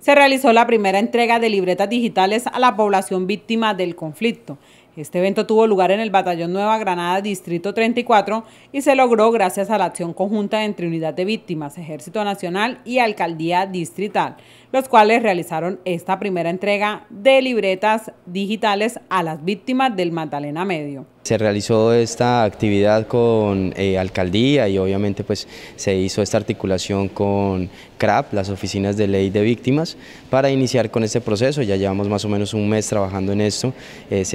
se realizó la primera entrega de libretas digitales a la población víctima del conflicto. Este evento tuvo lugar en el Batallón Nueva Granada, Distrito 34, y se logró gracias a la acción conjunta entre Unidad de Víctimas, Ejército Nacional y Alcaldía Distrital los cuales realizaron esta primera entrega de libretas digitales a las víctimas del Magdalena Medio. Se realizó esta actividad con eh, alcaldía y obviamente pues se hizo esta articulación con CRAP, las oficinas de ley de víctimas, para iniciar con este proceso. Ya llevamos más o menos un mes trabajando en esto,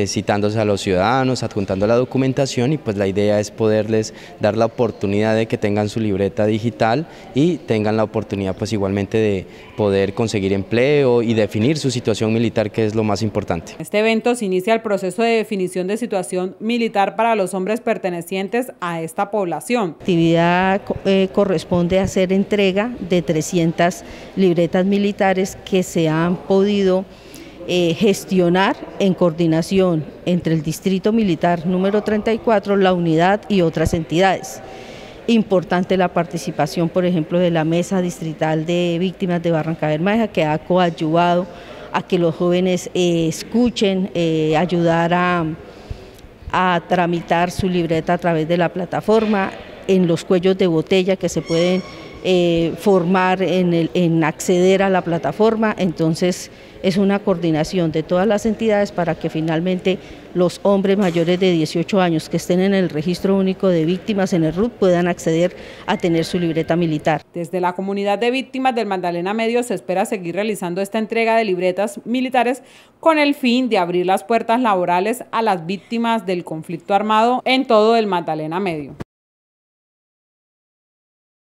citándose eh, a los ciudadanos, adjuntando la documentación y pues la idea es poderles dar la oportunidad de que tengan su libreta digital y tengan la oportunidad pues igualmente de poder conseguir conseguir empleo y definir su situación militar, que es lo más importante. Este evento se inicia el proceso de definición de situación militar para los hombres pertenecientes a esta población. La actividad eh, corresponde a hacer entrega de 300 libretas militares que se han podido eh, gestionar en coordinación entre el Distrito Militar número 34, la unidad y otras entidades importante la participación, por ejemplo, de la Mesa Distrital de Víctimas de Barranca Bermeja, que ha coadyuvado a que los jóvenes eh, escuchen, eh, ayudar a, a tramitar su libreta a través de la plataforma, en los cuellos de botella que se pueden eh, formar en, el, en acceder a la plataforma. Entonces es una coordinación de todas las entidades para que finalmente los hombres mayores de 18 años que estén en el registro único de víctimas en el RUT puedan acceder a tener su libreta militar. Desde la comunidad de víctimas del Magdalena Medio se espera seguir realizando esta entrega de libretas militares con el fin de abrir las puertas laborales a las víctimas del conflicto armado en todo el Magdalena Medio.